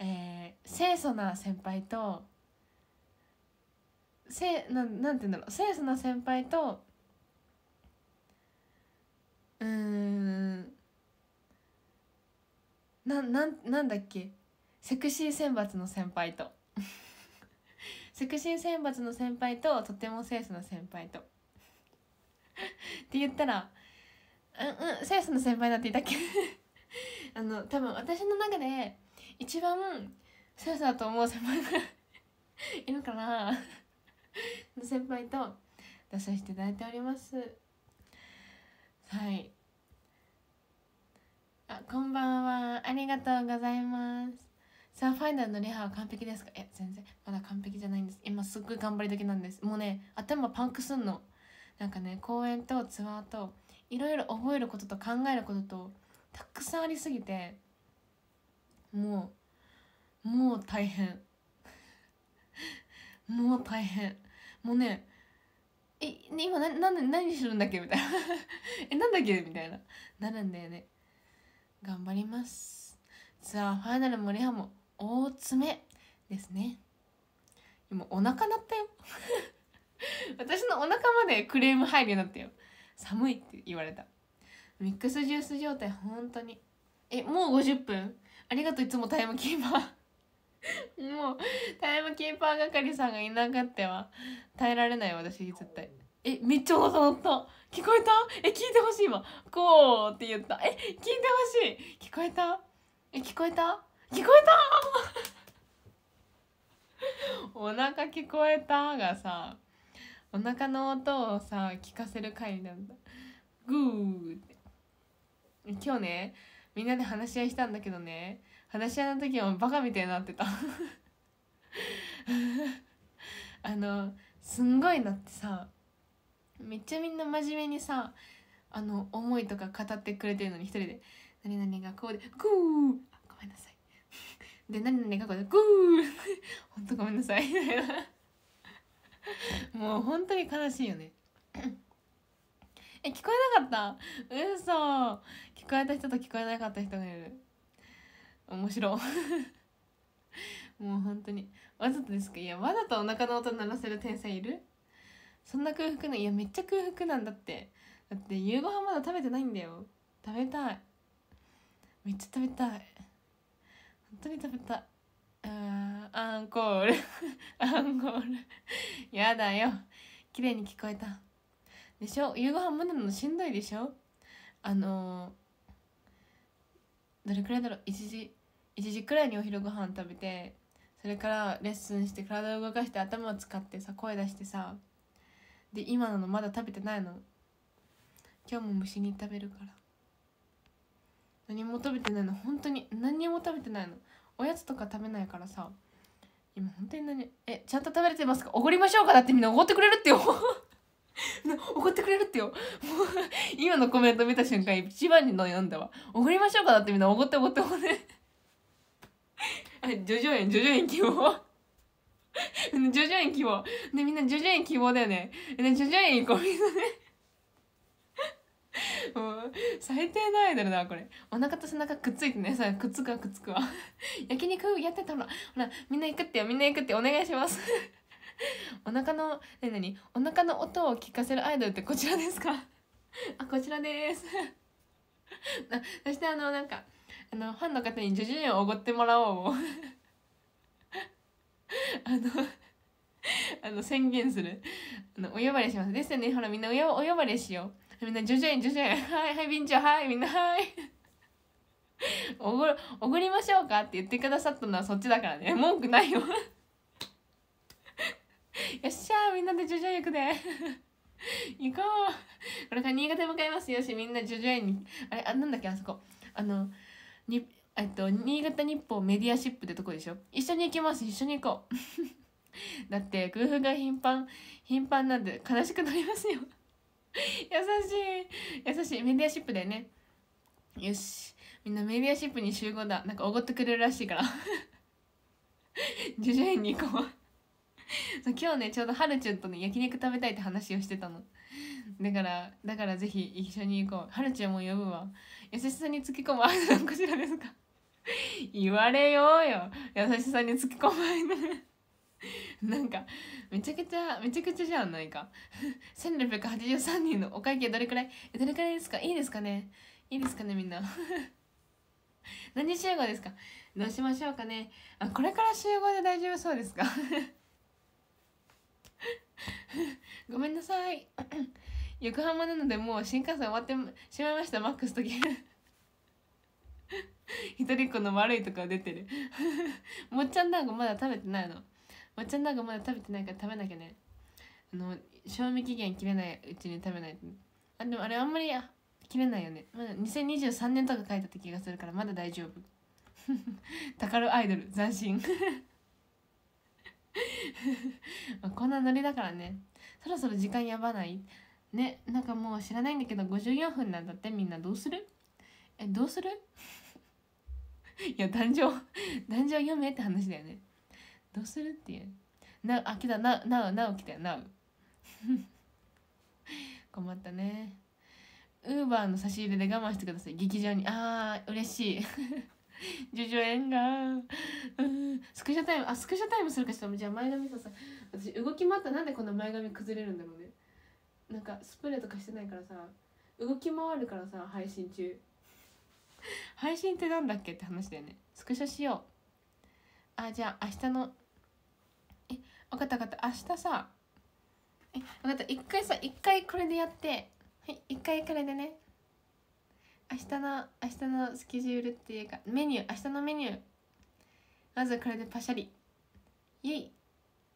えー、清楚な先輩とせななんて言うんだろう清楚な先輩とうんななんなんだっけセクシー選抜の先輩と促進選抜の先輩ととても清楚な先輩とって言ったらうんうん清楚な先輩だって言ったっけ あの多分私の中で一番清楚だと思う先輩がいるかなの先輩と出させていただいておりますはいあこんばんはありがとうございますさあファイナルのリハは完璧ですかいや全然まだ完璧じゃないんです今すっごい頑張り時なんですもうね頭パンクすんのなんかね公演とツアーといろいろ覚えることと考えることとたくさんありすぎてもうもう大変 もう大変もうねえ今なな何するんだっけみたいな えなんだっけみたいななるんだよね頑張りますツアーファイナルもリハも大爪ですね今お腹鳴ったよ 私のお腹までクレーム入るようになったよ寒いって言われたミックスジュース状態本当にえもう50分ありがとういつもタイムキーパー もうタイムキーパー係さんがいなかったわ耐えられない私絶対えめっちゃお腹鳴った聞こえたえ聞いてほしい今。こうって言ったえ聞いてほしい聞こえたえ聞こえた聞こえたお腹聞こえたがさお腹の音をさ聞かせる回なんだなグーって今日ねみんなで話し合いしたんだけどね話し合いの時はバカみたいになってたあのすんごいなってさめっちゃみんな真面目にさあの思いとか語ってくれてるのに一人で「何々がこうでグーごめんなさい」で何々かこでグー 本当ごめんなさい もう本当に悲しいよねえ聞こえなかった嘘聞こえた人と聞こえなかった人がいる面白 もう本当にわざとですかいやわざとお腹の音鳴らせる天才いるそんな空腹ないやめっちゃ空腹なんだってだって夕ご飯まだ食べてないんだよ食べたいめっちゃ食べたい本当に食べたあアンコール アンコールやだよ綺麗に聞こえたでしょ夕ご飯までのしんどいでしょあのー、どれくらいだろう1時1時くらいにお昼ご飯食べてそれからレッスンして体を動かして頭を使ってさ声出してさで今なのまだ食べてないの今日も虫に食べるから何も食べてないの本当に何も食べてないのおやつとか食べないからさ今本当に何えちゃんと食べれてますかおごりましょうかだってみんなおごってくれるってよ おごってくれるってよもう 今のコメント見た瞬間一番にの読んだわおごりましょうかだってみんなおごっておごっておごって あ叙々苑叙々苑希望叙々苑希望ねみんな叙々苑希望だよね叙々苑行こうみんなね最低のアイドルだわこれお腹と背中くっついてねさくっつくわくっつくわ 焼肉やってたらほらみんな行くってよみんな行くってお願いします お腹の何何お腹の音を聞かせるアイドルってこちらですか あこちらですそしてあのなんかあのファンの方に叙々苑をおごってもらおうあのあの宣言するあのお呼ばれしますですよねほらみんなお呼ばれしようみんな、ジュジェン、ジュジェン、はい、はい、ビンちゃん、はい、みんな、はい。おごる、おごりましょうかって言ってくださったのはそっちだからね。文句ないよ。よっしゃー、みんなでジュジェン行くで。行こう。これから新潟へ向かいますよし、みんなジュジェンに。あれ、あ、なんだっけ、あそこ。あの、に、えっと、新潟日報メディアシップってとこでしょ。一緒に行きます、一緒に行こう。だって、工夫が頻繁、頻繁なんで悲しくなりますよ。優しい優しいメディアシップだよねよしみんなメディアシップに集合だなんかおごってくれるらしいから 徐々に行こうそう今日ねちょうどはるちゅんとね焼肉食べたいって話をしてたのだからだからぜひ一緒に行こうはるちゃんも呼ぶわ優しさにつき込むあこちらですか言われようよ優しさにつき込む なんかめちゃくちゃめちゃくちゃじゃん何か1683人 のお会計どれくらいどれくらいですかいいですかねいいですかねみんな 何集合ですかどうしましょうかねあこれから集合で大丈夫そうですかごめんなさい 横浜なのでもう新幹線終わってしまいましたマックスとゲ一人っ子の悪いとこ出てるもっちゃんんかまだ食べてないの抹茶なんかまだ食べてないから食べなきゃねあの賞味期限切れないうちに食べないとあでもあれあんまり切れないよねまだ2023年とか書いてた気がするからまだ大丈夫タカルアイドル斬新 まあこんなノリだからねそろそろ時間やばないねなんかもう知らないんだけど54分なんだってみんなどうするえどうする いや壇上壇上読めって話だよねどうするっていう。な、あ、来た、な、な、な、来たよ、な。困ったね。ウーバーの差し入れで我慢してください。劇場に。ああ、嬉しい。叙々苑が、うん、スクショタイムあスクショタイムするかしらじゃあ前髪ささ私動き回ったなんでこんな前髪崩れるんだろうねなんかスプレーとかしてないからさ動き回るからさ配信中配信ってなんだっけって話だよねスクショしようあじゃあ明日の分かった分かった明日さえ分かった一回さ一回これでやってはい一回これでね明日の明日のスケジュールっていうかメニュー明日のメニューまずこれでパシャリイエイ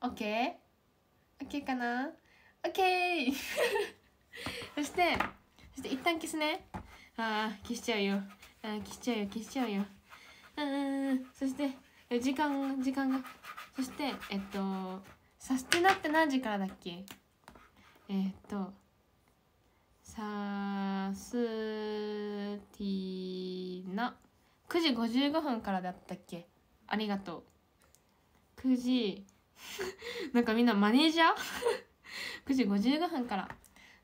オッケーオッケーかな OK そしてそして一旦消すねああ消しちゃうよあ消しちゃうよ消しちゃうようんそして時間時間がそしてえっとサステナって何時からだっけえっとサスティナ9時55分からだったっけありがとう9時 なんかみんなマネージャー9 時55分から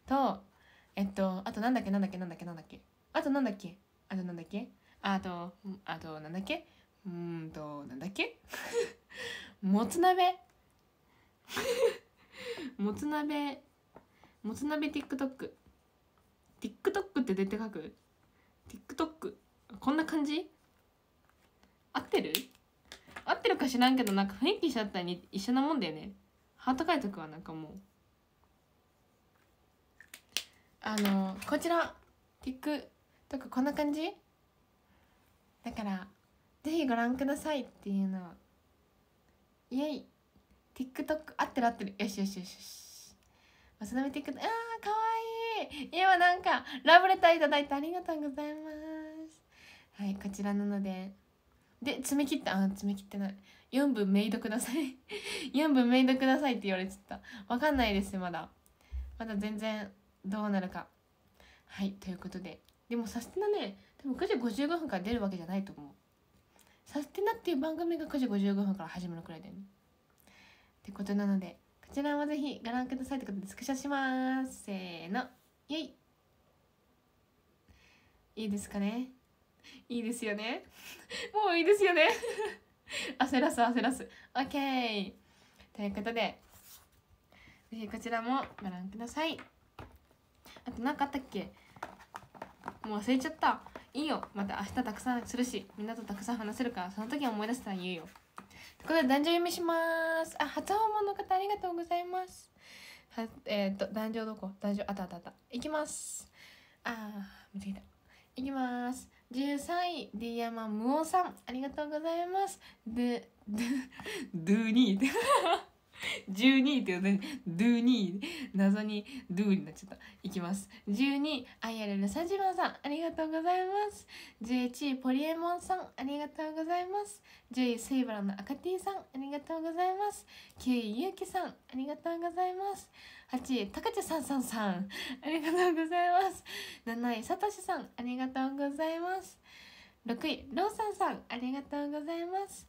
とえっとあとなんだっけなんだっけなんだっけなんだっけあとなんだっけあとなんだっけあとあとなんだっけうんとなんだっけもつ鍋 もつ鍋もつ鍋 TikTok TikTok って出て書く TikTok こんな感じ合ってる合ってるか知らんけどなんか雰囲気しちゃったに一緒なもんだよねハート書いとくわなんかもうあのこちら TikTok こんな感じだからぜひご覧くださいっていうのをイエイ TikTok 合ってる合ってるよしよしよしよし渡辺 TikTok あーかわいい今なんかラブレターいただいてありがとうございますはいこちらなのでで詰め切ったあ詰め切ってない4分メイドください4 分メイドくださいって言われちゃったわかんないですまだまだ全然どうなるかはいということででもサステナねでも9時55分から出るわけじゃないと思うサステナっていう番組が9時55分から始まるくらいだよね。ってことなので、こちらもぜひご覧くださいってことでスクショします。せーの。イェイいいですかねいいですよね もういいですよね焦らす焦らす。OK! ということで、ぜひこちらもご覧ください。あと何かあったっけもう忘れちゃった。いいよまた明日たくさんするしみんなとたくさん話せるからその時思い出したら言うよということで男女読みしますあ初訪問の方ありがとうございますはえっ、と男女どこ男女あったあったあったいきますあー見つけたいきます13位、D 山無オさん、ありがとうございます。で、で、ドゥーニー。12って呼んで、ドゥニー。謎にドゥになっちゃった。いきます。12、アイアルルサジマさん、ありがとうございます。11、ポリエモンさん、ありがとうございます。10位、スイブラの赤 T さん、ありがとうございます。9位、ユウキさん、ありがとうございます。8位、高チさんさんさん、ありがとうございます。7位、サトシさん、ありがとうございます。6位、ローサンさん、ありがとうございます。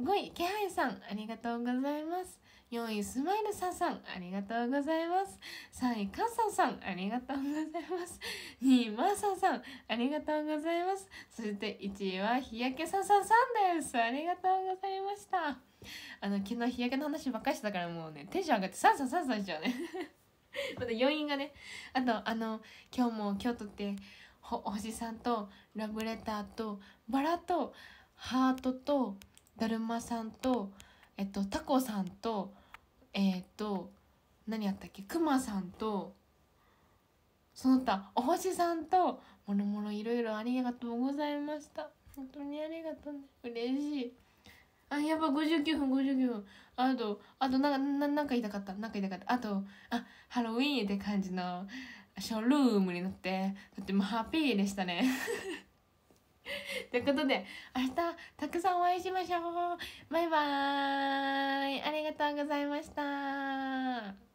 5位、気配さん、ありがとうございます。4位、スマイルさんさん、ありがとうございます。3位、かっさんさん、ありがとうございます。2位、まーさんさん、ありがとうございます。そして1位は、日焼けささんさんです。ありがとうございました。あの、昨日日焼けの話ばっかりしてたから、もうね、テンション上がって、さんさんさんさんしちゃうね。また余韻がね。あと、あの、今日も京都って、ほ、おじさんと、ラブレターと、バラと、ハートと、だるまさんと、えっと、タコさんと、えっと、何やったっけ、くまさんと、その他、お星さんと、もろもろいろいろありがとうございました。本当にありがとうね。嬉しい。あ、やば、59分、59分。あと、あと、なんか、なんか言いたかった。なんか言いたかった。あと、あ、ハロウィーンって感じの、ショールームになって、とってもハッピーでしたね。ということで明日たくさんお会いしましょうバイバーイありがとうございました